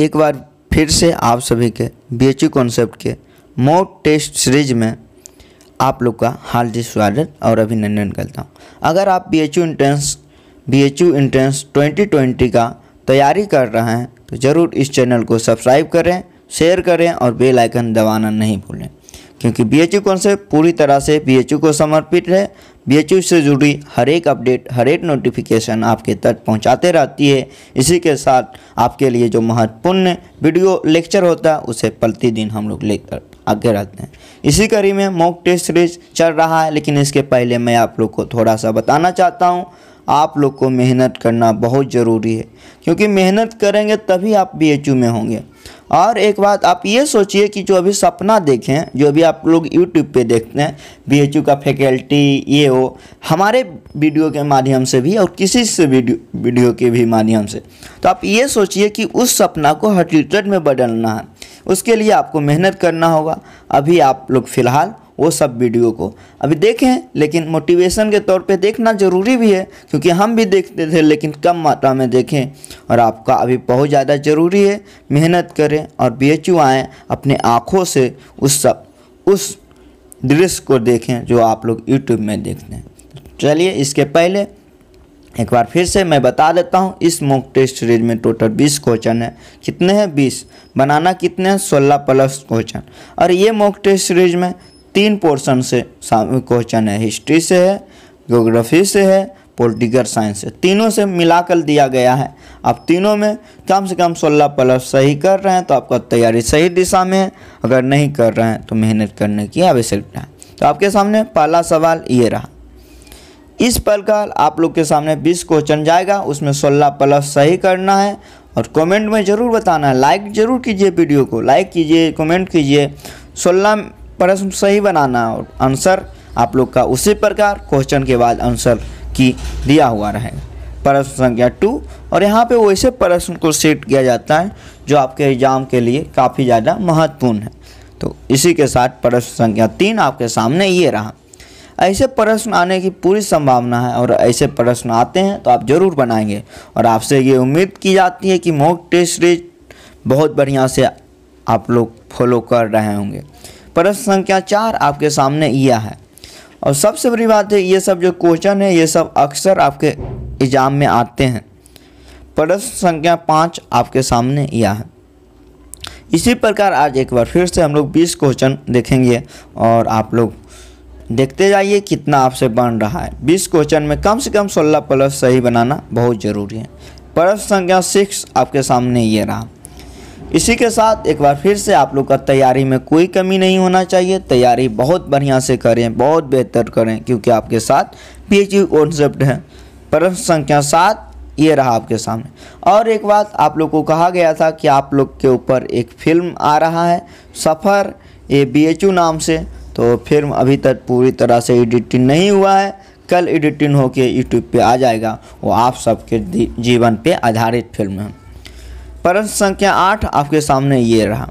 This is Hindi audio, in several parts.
एक बार फिर से आप सभी के बी एच कॉन्सेप्ट के मोक टेस्ट सीरीज में आप लोग का हार्दिक स्वागत और अभिनंदन करता हूँ अगर आप B H U entrance B H U entrance twenty twenty का तैयारी कर रहे हैं तो ज़रूर इस चैनल को सब्सक्राइब करें शेयर करें और बेल आइकन दबाना नहीं भूलें क्योंकि बी एच से पूरी तरह से बी को समर्पित है बी से जुड़ी हर एक अपडेट हर एक नोटिफिकेशन आपके तक पहुंचाते रहती है इसी के साथ आपके लिए जो महत्वपूर्ण वीडियो लेक्चर होता है उसे प्रतिदिन हम लोग लेकर आगे रहते हैं इसी कड़ी में मॉक टेस्ट सीरीज चल रहा है लेकिन इसके पहले मैं आप लोग को थोड़ा सा बताना चाहता हूँ आप लोग को मेहनत करना बहुत ज़रूरी है क्योंकि मेहनत करेंगे तभी आप बी में होंगे और एक बात आप ये सोचिए कि जो अभी सपना देखें जो अभी आप लोग यूट्यूब पे देखते हैं बी का फैकल्टी ये हो हमारे वीडियो के माध्यम से भी और किसी से वीडियो वीडियो के भी माध्यम से तो आप ये सोचिए कि उस सपना को हकीकत में बदलना है उसके लिए आपको मेहनत करना होगा अभी आप लोग फ़िलहाल वो सब वीडियो को अभी देखें लेकिन मोटिवेशन के तौर पे देखना ज़रूरी भी है क्योंकि हम भी देखते थे लेकिन कम मात्रा में देखें और आपका अभी बहुत ज़्यादा ज़रूरी है मेहनत करें और बी एच यू आएँ अपने आँखों से उस सब उस दृश्य को देखें जो आप लोग यूट्यूब में देखते हैं चलिए इसके पहले एक बार फिर से मैं बता देता हूँ इस मॉक टेस्ट सीरीज में टोटल बीस क्वेश्चन है कितने हैं बीस बनाना कितने हैं सोलह प्लस क्वेश्चन और ये मॉक टेस्ट सीरीज में तीन पोर्शन से क्वेश्चन है हिस्ट्री से है जोग्राफी से है पोलिटिकल साइंस से तीनों से मिलाकर दिया गया है आप तीनों में कम से कम सोलह प्लस सही कर रहे हैं तो आपका तैयारी सही दिशा में है अगर नहीं कर रहे हैं तो मेहनत करने की आवश्यकता है तो आपके सामने पहला सवाल ये रहा इस पल का आप लोग के सामने 20 क्वेश्चन जाएगा उसमें 16 प्लस सही करना है और कमेंट में ज़रूर बताना है लाइक ज़रूर कीजिए वीडियो को लाइक कीजिए कमेंट कीजिए 16 प्रश्न सही बनाना और आंसर आप लोग का उसी प्रकार क्वेश्चन के बाद आंसर की दिया हुआ रहेगा प्रश्न संख्या टू और यहाँ पे वैसे प्रश्न को सेट किया जाता है जो आपके एग्जाम के लिए काफ़ी ज़्यादा महत्वपूर्ण है तो इसी के साथ प्रश्न संख्या तीन आपके सामने ये रहा ऐसे प्रश्न आने की पूरी संभावना है और ऐसे प्रश्न आते हैं तो आप ज़रूर बनाएंगे और आपसे ये उम्मीद की जाती है कि मॉक टेस्ट सीरीज बहुत बढ़िया से आप लोग फॉलो कर रहे होंगे प्रश्न संख्या चार आपके सामने यह है और सबसे बड़ी बात है ये सब जो क्वेश्चन है ये सब अक्सर आपके एग्जाम में आते हैं प्रश्न संख्या पाँच आपके सामने यह है इसी प्रकार आज एक बार फिर से हम लोग बीस क्वेश्चन देखेंगे और आप लोग देखते जाइए कितना आपसे बन रहा है बीस क्वेश्चन में कम से कम सोलह प्लस सही बनाना बहुत ज़रूरी है प्रश्न संख्या सिक्स आपके सामने ये रहा इसी के साथ एक बार फिर से आप लोग का तैयारी में कोई कमी नहीं होना चाहिए तैयारी बहुत बढ़िया से करें बहुत बेहतर करें क्योंकि आपके साथ पी एच कॉन्सेप्ट है प्रश्न संख्या सात ये रहा आपके सामने और एक बात आप लोग को कहा गया था कि आप लोग के ऊपर एक फिल्म आ रहा है सफ़र ये बी नाम से तो फिल्म अभी तक पूरी तरह से एडिटिंग नहीं हुआ है कल एडिटिंग होके यूट्यूब पे आ जाएगा वो आप सबके जीवन पे आधारित फिल्म है प्रश्न संख्या आठ आपके सामने ये रहा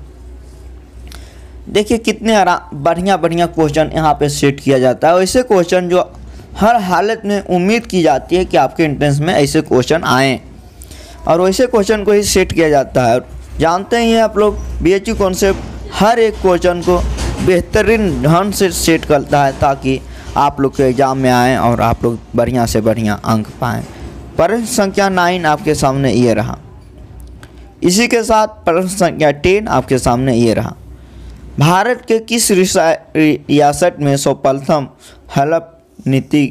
देखिए कितने बढ़िया बढ़िया क्वेश्चन यहाँ पे सेट किया जाता है ऐसे क्वेश्चन जो हर हालत में उम्मीद की जाती है कि आपके एंट्रेंस में ऐसे क्वेश्चन आएँ और वैसे क्वेश्चन को ही सेट किया जाता है जानते ही हैं आप लोग बी एच कॉन्सेप्ट हर एक क्वेश्चन को बेहतरीन ढंग से सेट करता है ताकि आप लोग के एग्ज़ाम में आएँ और आप लोग बढ़िया से बढ़िया अंक पाएँ पर संख्या नाइन आपके सामने ये रहा इसी के साथ प्रश्न संख्या टेन आपके सामने ये रहा भारत के किस रियासत में सर्वप्रथम हड़प नीति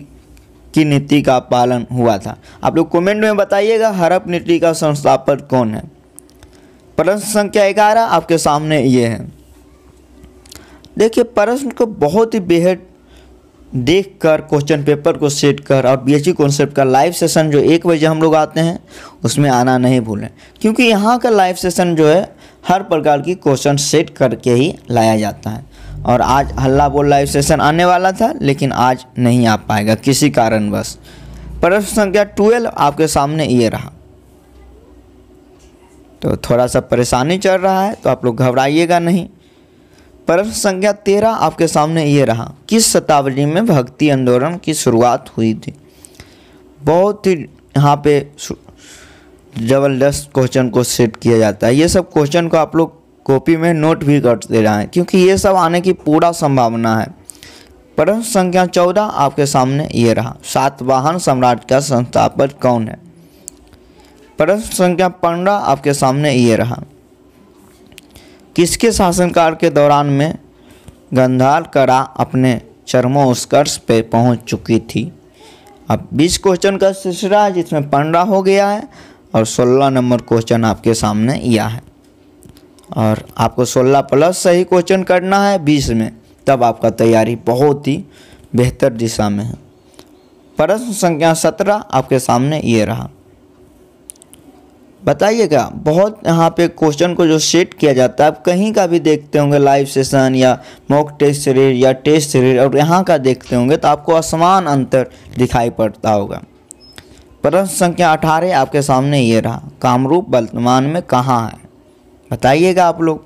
की नीति का पालन हुआ था आप लोग कमेंट में बताइएगा हड़प नीति का संस्थापक कौन है प्रश्न संख्या ग्यारह आपके सामने ये है देखिए प्रश्न को बहुत ही बेहद देखकर क्वेश्चन पेपर को सेट कर और बी एच कॉन्सेप्ट का लाइव सेशन जो एक बजे हम लोग आते हैं उसमें आना नहीं भूलें क्योंकि यहाँ का लाइव सेशन जो है हर प्रकार की क्वेश्चन सेट करके ही लाया जाता है और आज हल्ला बोल लाइव सेशन आने वाला था लेकिन आज नहीं आ पाएगा किसी कारणवश प्रश्न संख्या ट्वेल्व आपके सामने ये रहा तो थोड़ा सा परेशानी चल रहा है तो आप लोग घबराइएगा नहीं प्रश्न संख्या तेरह आपके सामने ये रहा किस शताब्दी में भक्ति आंदोलन की शुरुआत हुई थी बहुत ही यहाँ पे ज़बरदस्त क्वेश्चन को सेट किया जाता है ये सब क्वेश्चन को आप लोग कॉपी में नोट भी करते रहें क्योंकि ये सब आने की पूरा संभावना है प्रश्न संख्या चौदह आपके सामने ये रहा सातवाहन सम्राट का संस्थापक कौन है प्रश्न संख्या पंद्रह आपके सामने ये रहा किसके शासनकाल के दौरान में गंधार करा अपने चरमोत्कर्ष पे पहुंच चुकी थी अब बीस क्वेश्चन का सिलसिला है जिसमें पंद्रह हो गया है और सोलह नंबर क्वेश्चन आपके सामने यह है और आपको सोलह प्लस सही क्वेश्चन करना है बीस में तब आपका तैयारी बहुत ही बेहतर दिशा में है प्रश्न संख्या सत्रह आपके सामने ये रहा बताइएगा बहुत यहाँ पे क्वेश्चन को जो सेट किया जाता है आप कहीं का भी देखते होंगे लाइव सेशन या मॉक टेस्ट सीरीज या टेस्ट सीरीज और यहाँ का देखते होंगे तो आपको असमान अंतर दिखाई पड़ता होगा प्रश्न संख्या अठारह आपके सामने ये रहा कामरूप वर्तमान में कहाँ है बताइएगा आप लोग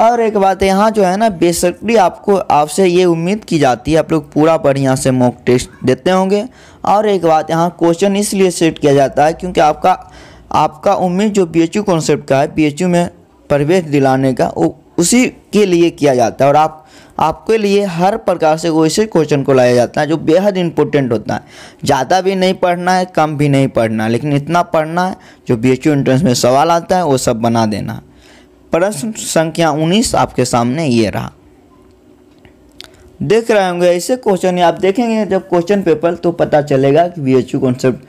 और एक बात यहाँ जो है ना बेसिकली आपको आपसे ये उम्मीद की जाती है आप लोग पूरा बढ़िया से मॉक टेस्ट देते होंगे और एक बात यहाँ क्वेश्चन इसलिए सेट किया जाता है क्योंकि आपका आपका उम्मीद जो पी कॉन्सेप्ट का है पी में प्रवेश दिलाने का उसी के लिए किया जाता है और आप आपके लिए हर प्रकार से वैसे क्वेश्चन को लाया जाता है जो बेहद इंपॉर्टेंट होता है ज़्यादा भी नहीं पढ़ना है कम भी नहीं पढ़ना है लेकिन इतना पढ़ना है जो बी एच यू एंट्रेंस में सवाल आता है वो सब बना देना प्रश्न संख्या उन्नीस आपके सामने ये रहा देख रहे होंगे ऐसे क्वेश्चन आप देखेंगे जब क्वेश्चन पेपर तो पता चलेगा कि बी एच यू कॉन्सेप्ट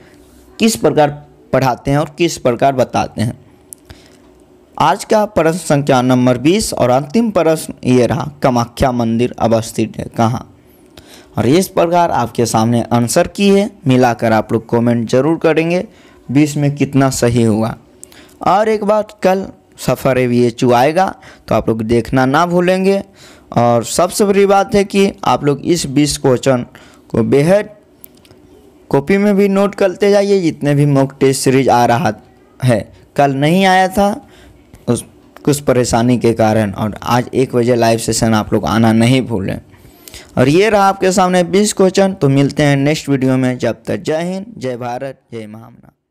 किस प्रकार पढ़ाते हैं और किस प्रकार बताते हैं आज का प्रश्न संख्या नंबर 20 और अंतिम प्रश्न ये रहा कमाख्या मंदिर अवस्थित है कहाँ और इस प्रकार आपके सामने आंसर की है मिलाकर आप लोग कमेंट जरूर करेंगे बीस में कितना सही हुआ और एक बार कल सफ़र वी आएगा तो आप लोग देखना ना भूलेंगे और सबसे बड़ी बात है कि आप लोग इस बीस क्वेश्चन को बेहद कॉपी में भी नोट करते जाइए जितने भी मॉक टेस्ट सीरीज आ रहा है कल नहीं आया था उस कुछ परेशानी के कारण और आज एक बजे लाइव सेशन आप लोग आना नहीं भूलें और ये रहा आपके सामने बीस क्वेश्चन तो मिलते हैं नेक्स्ट वीडियो में जब तक जय हिंद जय भारत जय महामना